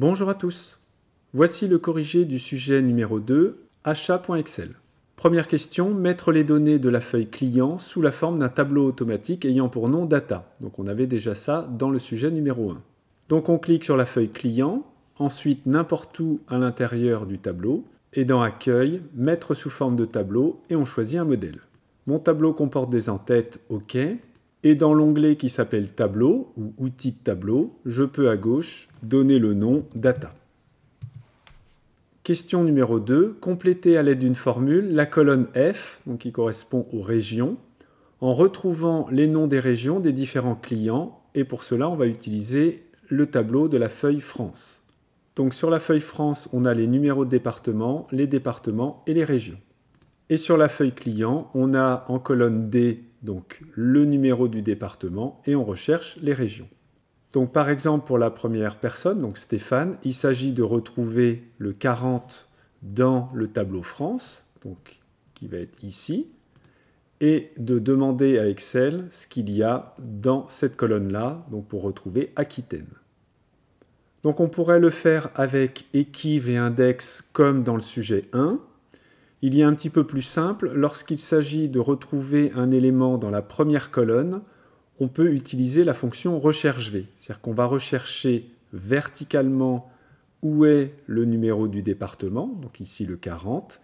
Bonjour à tous. Voici le corrigé du sujet numéro 2, achat.excel. Première question, mettre les données de la feuille client sous la forme d'un tableau automatique ayant pour nom data. Donc on avait déjà ça dans le sujet numéro 1. Donc on clique sur la feuille client, ensuite n'importe où à l'intérieur du tableau, et dans accueil, mettre sous forme de tableau, et on choisit un modèle. Mon tableau comporte des entêtes, ok, et dans l'onglet qui s'appelle Tableau ou Outils de tableau, je peux à gauche donner le nom Data. Question numéro 2. Compléter à l'aide d'une formule la colonne F, donc qui correspond aux régions, en retrouvant les noms des régions des différents clients. Et pour cela, on va utiliser le tableau de la feuille France. Donc sur la feuille France, on a les numéros de département, les départements et les régions. Et sur la feuille client, on a en colonne D donc le numéro du département, et on recherche les régions. Donc par exemple pour la première personne, donc Stéphane, il s'agit de retrouver le 40 dans le tableau France, donc qui va être ici, et de demander à Excel ce qu'il y a dans cette colonne-là, donc pour retrouver Aquitaine. Donc on pourrait le faire avec équive et index comme dans le sujet 1, il y a un petit peu plus simple, lorsqu'il s'agit de retrouver un élément dans la première colonne, on peut utiliser la fonction recherche C'est-à-dire qu'on va rechercher verticalement où est le numéro du département, donc ici le 40,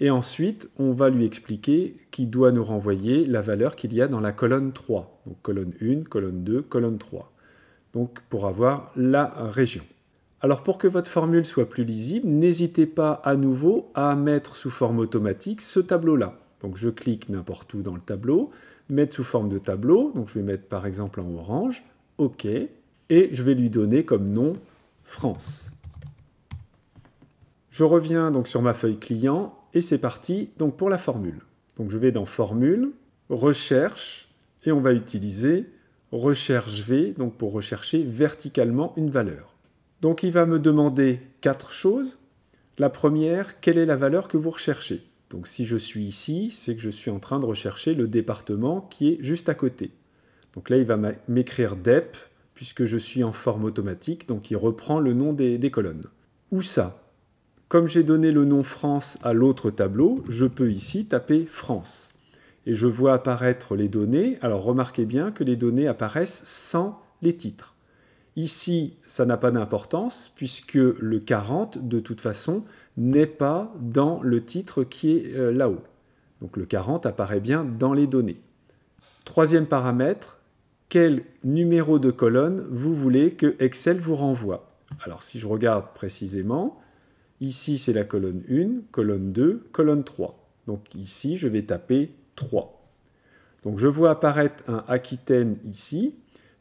et ensuite on va lui expliquer qu'il doit nous renvoyer la valeur qu'il y a dans la colonne 3, donc colonne 1, colonne 2, colonne 3, donc pour avoir la région. Alors pour que votre formule soit plus lisible, n'hésitez pas à nouveau à mettre sous forme automatique ce tableau-là. Donc je clique n'importe où dans le tableau, mettre sous forme de tableau, donc je vais mettre par exemple en orange, OK, et je vais lui donner comme nom France. Je reviens donc sur ma feuille client et c'est parti donc pour la formule. Donc je vais dans Formule, Recherche, et on va utiliser Recherche V, donc pour rechercher verticalement une valeur. Donc il va me demander quatre choses. La première, quelle est la valeur que vous recherchez Donc si je suis ici, c'est que je suis en train de rechercher le département qui est juste à côté. Donc là, il va m'écrire DEP, puisque je suis en forme automatique, donc il reprend le nom des, colonnes. Où ça Comme j'ai donné le nom France à l'autre tableau, je peux ici taper France. Et je vois apparaître les données. Alors remarquez bien que les données apparaissent sans les titres. Ici, ça n'a pas d'importance puisque le 40, de toute façon, n'est pas dans le titre qui est euh, là-haut. Donc le 40 apparaît bien dans les données. Troisième paramètre, quel numéro de colonne vous voulez que Excel vous renvoie Alors si je regarde précisément, ici c'est la colonne 1, colonne 2, colonne 3. Donc ici, je vais taper 3. Donc je vois apparaître un Aquitaine ici,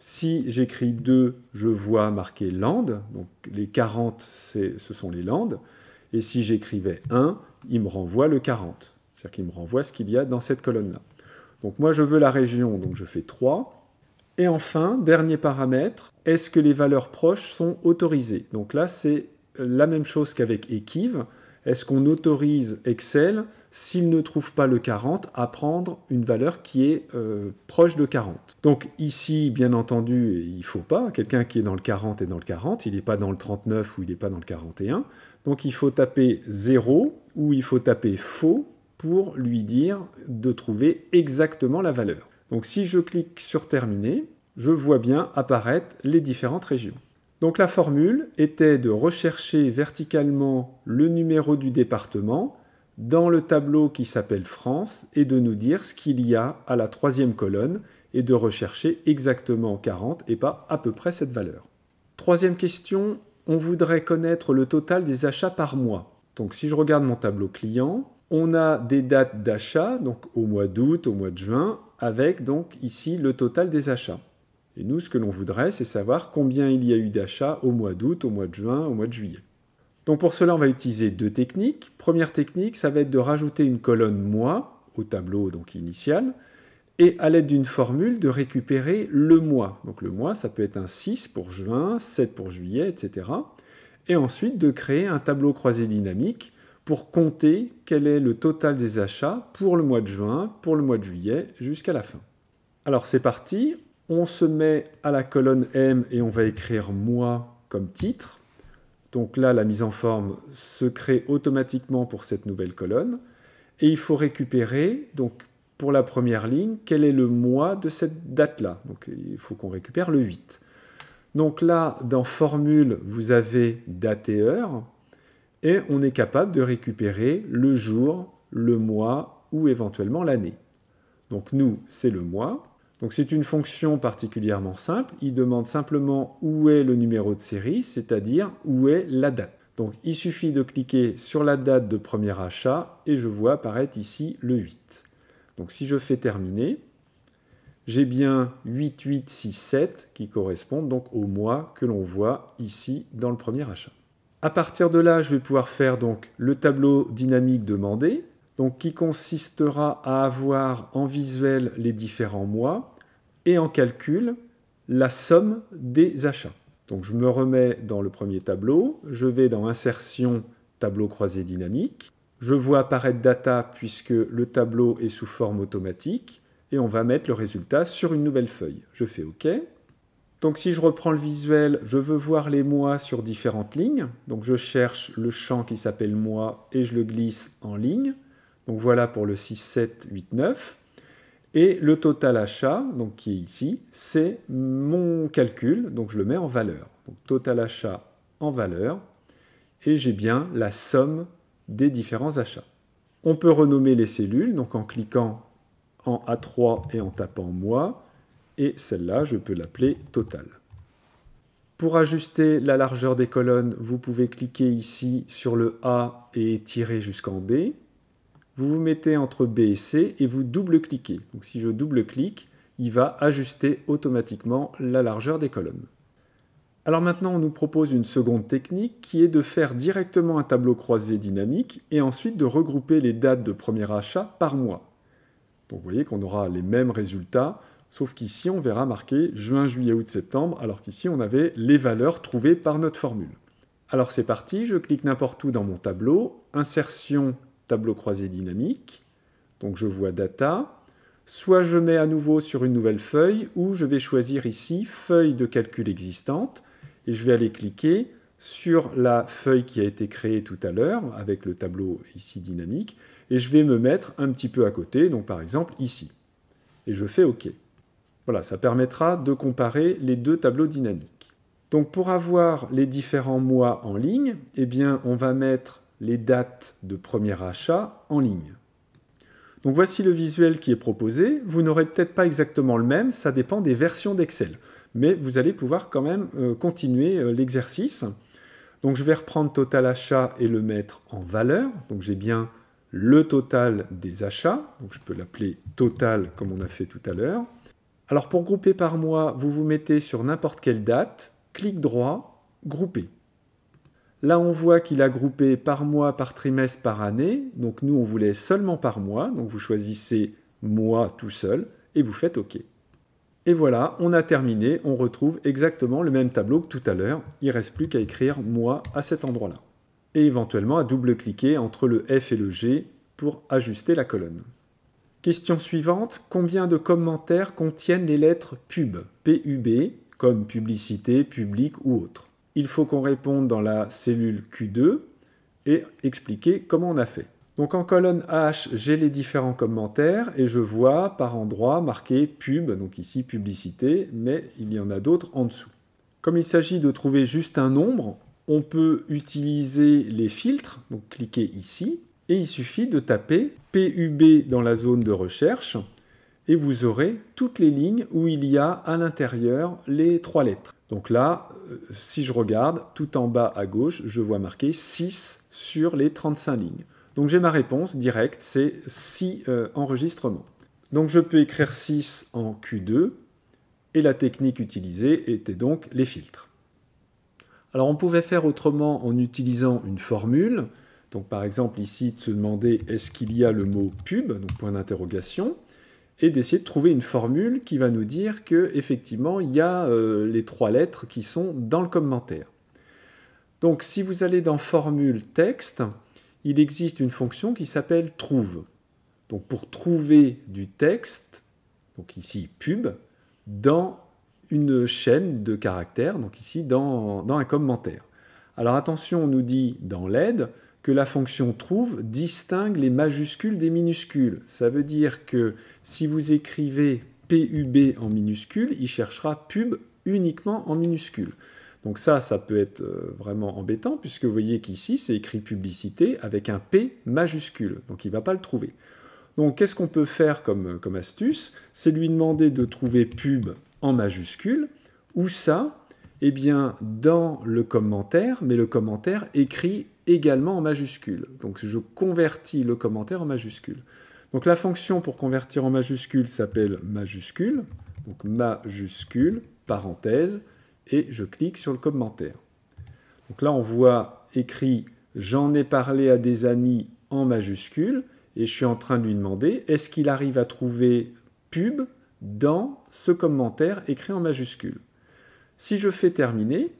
si j'écris 2, je vois marqué land, donc les 40, ce sont les landes. Et si j'écrivais 1, il me renvoie le 40. C'est-à-dire qu'il me renvoie ce qu'il y a dans cette colonne-là. Donc moi, je veux la région, donc je fais 3. Et enfin, dernier paramètre, est-ce que les valeurs proches sont autorisées Donc là, c'est la même chose qu'avec Equive. Est-ce qu'on autorise Excel s'il ne trouve pas le 40, à prendre une valeur qui est euh, proche de 40. Donc ici, bien entendu, il ne faut pas. Quelqu'un qui est dans le 40 est dans le 40, il n'est pas dans le 39 ou il n'est pas dans le 41. Donc il faut taper 0 ou il faut taper faux pour lui dire de trouver exactement la valeur. Donc si je clique sur terminer, je vois bien apparaître les différentes régions. Donc la formule était de rechercher verticalement le numéro du département dans le tableau qui s'appelle France et de nous dire ce qu'il y a à la troisième colonne et de rechercher exactement 40 et pas à peu près cette valeur. Troisième question, on voudrait connaître le total des achats par mois. Donc si je regarde mon tableau client, on a des dates d'achat, donc au mois d'août, au mois de juin, avec donc ici le total des achats. Et nous, ce que l'on voudrait, c'est savoir combien il y a eu d'achats au mois d'août, au mois de juin, au mois de juillet. Donc pour cela, on va utiliser deux techniques. Première technique, ça va être de rajouter une colonne mois au tableau donc initial et à l'aide d'une formule de récupérer le mois. Donc le mois, ça peut être un 6 pour juin, 7 pour juillet, etc. Et ensuite de créer un tableau croisé dynamique pour compter quel est le total des achats pour le mois de juin, pour le mois de juillet, jusqu'à la fin. Alors c'est parti, on se met à la colonne M et on va écrire mois comme titre. Donc là, la mise en forme se crée automatiquement pour cette nouvelle colonne. Et il faut récupérer, donc pour la première ligne, quel est le mois de cette date-là. Donc il faut qu'on récupère le 8. Donc là, dans formule, vous avez date et heure, et on est capable de récupérer le jour, le mois ou éventuellement l'année. Donc nous, c'est le mois, donc c'est une fonction particulièrement simple. Il demande simplement où est le numéro de série, c'est-à-dire où est la date. Donc il suffit de cliquer sur la date de premier achat et je vois apparaître ici le 8. Donc si je fais terminer, j'ai bien 8, 8, 6, 7, qui correspondent donc au mois que l'on voit ici dans le premier achat. À partir de là, je vais pouvoir faire donc le tableau dynamique demandé, donc qui consistera à avoir en visuel les différents mois, et en calcule la somme des achats. Donc je me remets dans le premier tableau, je vais dans Insertion, tableau croisé dynamique, je vois apparaître Data puisque le tableau est sous forme automatique, et on va mettre le résultat sur une nouvelle feuille. Je fais OK. Donc si je reprends le visuel, je veux voir les mois sur différentes lignes. Donc je cherche le champ qui s'appelle mois et je le glisse en ligne. Donc voilà pour le 6, 7, 8, 9. Et le total achat, qui est ici, c'est mon calcul, donc je le mets en valeur. total achat en valeur, et j'ai bien la somme des différents achats. On peut renommer les cellules, donc en cliquant en A3 et en tapant moi, et celle-là, je peux l'appeler total. Pour ajuster la largeur des colonnes, vous pouvez cliquer ici sur le A et tirer jusqu'en B vous vous mettez entre B et C et vous double-cliquez. Donc si je double-clique, il va ajuster automatiquement la largeur des colonnes. Alors maintenant, on nous propose une seconde technique qui est de faire directement un tableau croisé dynamique et ensuite de regrouper les dates de premier achat par mois. Donc vous voyez qu'on aura les mêmes résultats, sauf qu'ici on verra marqué juin, juillet, août, septembre, alors qu'ici on avait les valeurs trouvées par notre formule. Alors c'est parti, je clique n'importe où dans mon tableau, insertion tableau croisé dynamique. Donc je vois data. Soit je mets à nouveau sur une nouvelle feuille, ou je vais choisir ici feuille de calcul existante, et je vais aller cliquer sur la feuille qui a été créée tout à l'heure, avec le tableau ici dynamique, et je vais me mettre un petit peu à côté, donc par exemple ici. Et je fais OK. Voilà, ça permettra de comparer les deux tableaux dynamiques. Donc pour avoir les différents mois en ligne, eh bien on va mettre les dates de premier achat en ligne. Donc voici le visuel qui est proposé. Vous n'aurez peut-être pas exactement le même, ça dépend des versions d'Excel. Mais vous allez pouvoir quand même euh, continuer euh, l'exercice. Donc je vais reprendre total achat et le mettre en valeur. Donc j'ai bien le total des achats. Donc je peux l'appeler total comme on a fait tout à l'heure. Alors pour grouper par mois, vous vous mettez sur n'importe quelle date, clic droit, grouper. Là, on voit qu'il a groupé par mois, par trimestre, par année. Donc nous, on voulait seulement par mois. Donc vous choisissez mois tout seul et vous faites OK. Et voilà, on a terminé. On retrouve exactement le même tableau que tout à l'heure. Il ne reste plus qu'à écrire mois à cet endroit-là. Et éventuellement à double-cliquer entre le F et le G pour ajuster la colonne. Question suivante, combien de commentaires contiennent les lettres PUB, PUB, comme publicité, public ou autre il faut qu'on réponde dans la cellule Q2 et expliquer comment on a fait. Donc en colonne H, j'ai les différents commentaires et je vois par endroit marqué pub, donc ici publicité, mais il y en a d'autres en dessous. Comme il s'agit de trouver juste un nombre, on peut utiliser les filtres, donc cliquez ici, et il suffit de taper PUB dans la zone de recherche, et vous aurez toutes les lignes où il y a à l'intérieur les trois lettres. Donc là, euh, si je regarde, tout en bas à gauche, je vois marqué 6 sur les 35 lignes. Donc j'ai ma réponse directe, c'est 6 euh, enregistrements. Donc je peux écrire 6 en Q2, et la technique utilisée était donc les filtres. Alors on pouvait faire autrement en utilisant une formule. Donc par exemple ici, de se demander est-ce qu'il y a le mot pub, donc point d'interrogation et d'essayer de trouver une formule qui va nous dire que effectivement il y a euh, les trois lettres qui sont dans le commentaire. Donc si vous allez dans formule texte, il existe une fonction qui s'appelle trouve. Donc pour trouver du texte, donc ici pub, dans une chaîne de caractères, donc ici dans, dans un commentaire. Alors attention, on nous dit dans l'aide, que la fonction trouve distingue les majuscules des minuscules. Ça veut dire que si vous écrivez PUB en minuscule, il cherchera pub uniquement en minuscule. Donc ça, ça peut être euh, vraiment embêtant, puisque vous voyez qu'ici, c'est écrit publicité avec un P majuscule, donc il ne va pas le trouver. Donc qu'est-ce qu'on peut faire comme, euh, comme astuce C'est lui demander de trouver pub en majuscule, ou ça, eh bien, dans le commentaire, mais le commentaire écrit également en majuscule. Donc je convertis le commentaire en majuscule. Donc la fonction pour convertir en majuscule s'appelle majuscule, donc majuscule, parenthèse, et je clique sur le commentaire. Donc là, on voit écrit « J'en ai parlé à des amis » en majuscule, et je suis en train de lui demander « Est-ce qu'il arrive à trouver pub dans ce commentaire écrit en majuscule ?» Si je fais terminer, vous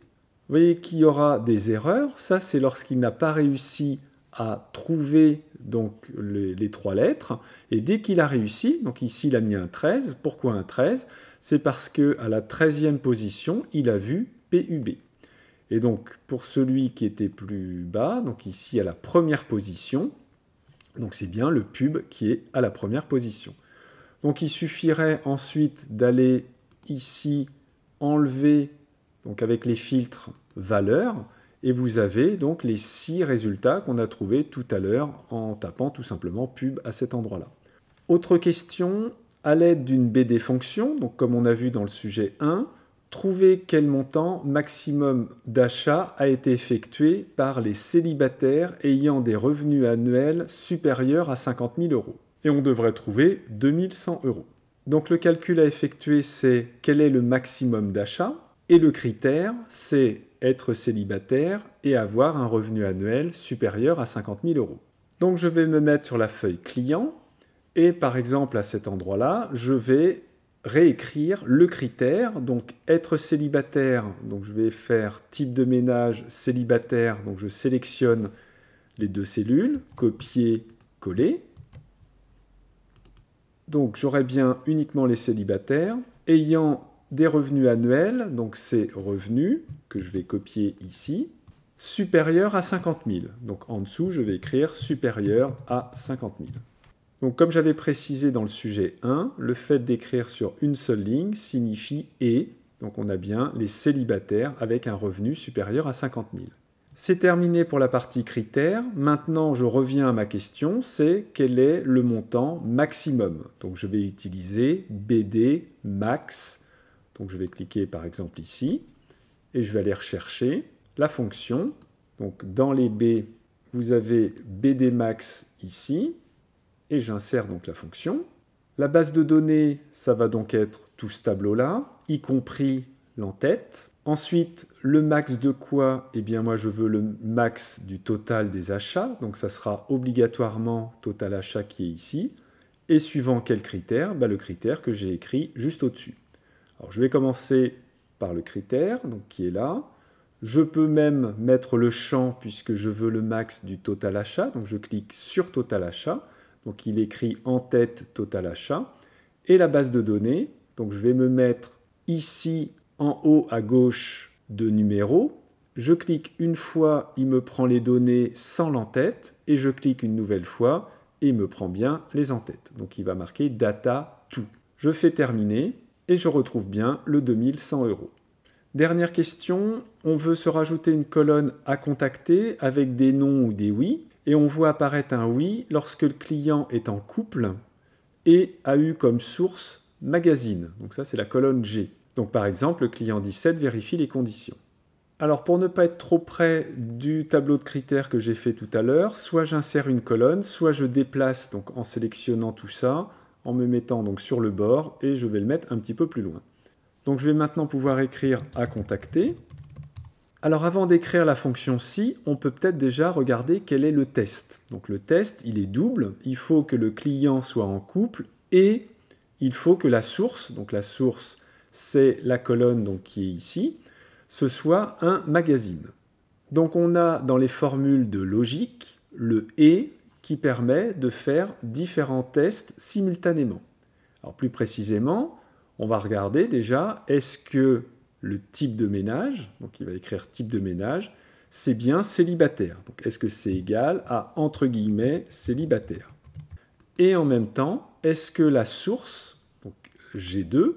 voyez qu'il y aura des erreurs. Ça, c'est lorsqu'il n'a pas réussi à trouver donc les, trois lettres. Et dès qu'il a réussi, donc ici, il a mis un 13. Pourquoi un 13 C'est parce que à la 13e position, il a vu PUB. Et donc, pour celui qui était plus bas, donc ici à la première position, donc c'est bien le pub qui est à la première position. Donc il suffirait ensuite d'aller ici Enlever donc avec les filtres valeurs et vous avez donc les six résultats qu'on a trouvés tout à l'heure en tapant tout simplement pub à cet endroit-là. Autre question, à l'aide d'une BD fonction, donc comme on a vu dans le sujet 1, trouver quel montant maximum d'achat a été effectué par les célibataires ayant des revenus annuels supérieurs à 50 000 euros. Et on devrait trouver 2100 euros. Donc le calcul à effectuer, c'est quel est le maximum d'achat Et le critère, c'est être célibataire et avoir un revenu annuel supérieur à 50 000 euros. Donc je vais me mettre sur la feuille client et par exemple à cet endroit-là, je vais réécrire le critère, donc être célibataire, donc je vais faire type de ménage célibataire, donc je sélectionne les deux cellules, copier, coller. Donc j'aurais bien uniquement les célibataires ayant des revenus annuels, donc ces revenus que je vais copier ici, supérieurs à 50 000. Donc en dessous, je vais écrire supérieur à 50 000. Donc comme j'avais précisé dans le sujet 1, le fait d'écrire sur une seule ligne signifie et, donc on a bien les célibataires avec un revenu supérieur à 50 000. C'est terminé pour la partie critères. Maintenant, je reviens à ma question, c'est quel est le montant maximum Donc je vais utiliser BD max. Donc je vais cliquer par exemple ici et je vais aller rechercher la fonction. Donc dans les B, vous avez BD max ici et j'insère donc la fonction. La base de données, ça va donc être tout ce tableau-là, y compris l'entête. Ensuite, le max de quoi Eh bien, moi, je veux le max du total des achats. Donc, ça sera obligatoirement total achat qui est ici. Et suivant quel critère bah, Le critère que j'ai écrit juste au-dessus. Alors, je vais commencer par le critère donc, qui est là. Je peux même mettre le champ puisque je veux le max du total achat. Donc, je clique sur total achat. Donc, il écrit en tête total achat. Et la base de données. Donc, je vais me mettre ici en haut à gauche de numéro. Je clique une fois, il me prend les données sans l'entête, et je clique une nouvelle fois, et il me prend bien les entêtes. Donc il va marquer data tout. Je fais terminer, et je retrouve bien le 2100 euros. Dernière question, on veut se rajouter une colonne à contacter avec des noms ou des oui, et on voit apparaître un oui lorsque le client est en couple et a eu comme source magazine. Donc ça c'est la colonne G. Donc par exemple, le client 17 vérifie les conditions. Alors pour ne pas être trop près du tableau de critères que j'ai fait tout à l'heure, soit j'insère une colonne, soit je déplace donc en sélectionnant tout ça, en me mettant donc sur le bord et je vais le mettre un petit peu plus loin. Donc je vais maintenant pouvoir écrire à contacter. Alors avant d'écrire la fonction si, on peut peut-être déjà regarder quel est le test. Donc le test, il est double, il faut que le client soit en couple et il faut que la source, donc la source c'est la colonne donc, qui est ici, ce soit un magazine. Donc on a dans les formules de logique le et qui permet de faire différents tests simultanément. Alors plus précisément, on va regarder déjà est-ce que le type de ménage, donc il va écrire type de ménage, c'est bien célibataire. Donc est-ce que c'est égal à entre guillemets célibataire Et en même temps, est-ce que la source, donc G2,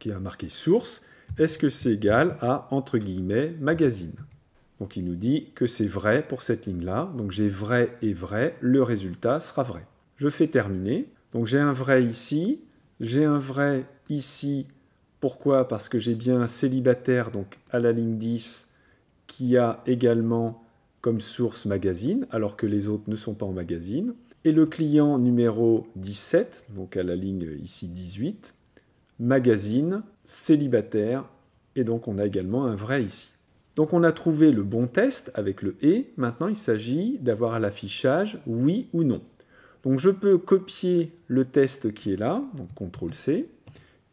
qui a marqué source, est-ce que c'est égal à, entre guillemets, magazine Donc il nous dit que c'est vrai pour cette ligne-là. Donc j'ai vrai et vrai, le résultat sera vrai. Je fais terminer. Donc j'ai un vrai ici, j'ai un vrai ici. Pourquoi Parce que j'ai bien un célibataire, donc à la ligne 10, qui a également comme source magazine, alors que les autres ne sont pas en magazine. Et le client numéro 17, donc à la ligne ici 18, magazine, célibataire, et donc on a également un vrai ici. Donc on a trouvé le bon test avec le et, maintenant il s'agit d'avoir à l'affichage oui ou non. Donc je peux copier le test qui est là, donc CTRL C,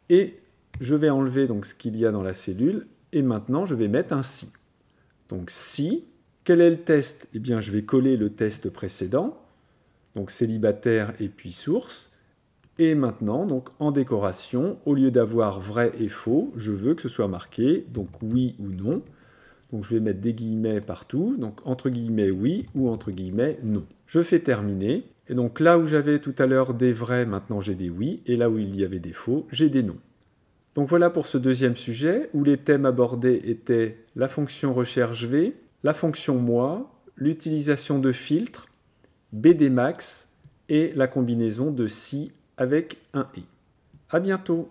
et je vais enlever donc ce qu'il y a dans la cellule, et maintenant je vais mettre un si. Donc si, quel est le test Eh bien je vais coller le test précédent, donc célibataire et puis source, et maintenant, donc en décoration, au lieu d'avoir vrai et faux, je veux que ce soit marqué, donc oui ou non. Donc je vais mettre des guillemets partout, donc entre guillemets oui ou entre guillemets non. Je fais terminer, et donc là où j'avais tout à l'heure des vrais, maintenant j'ai des oui, et là où il y avait des faux, j'ai des non. Donc voilà pour ce deuxième sujet, où les thèmes abordés étaient la fonction recherche V, la fonction moi, l'utilisation de filtres, BDMAX et la combinaison de si avec un i. À bientôt!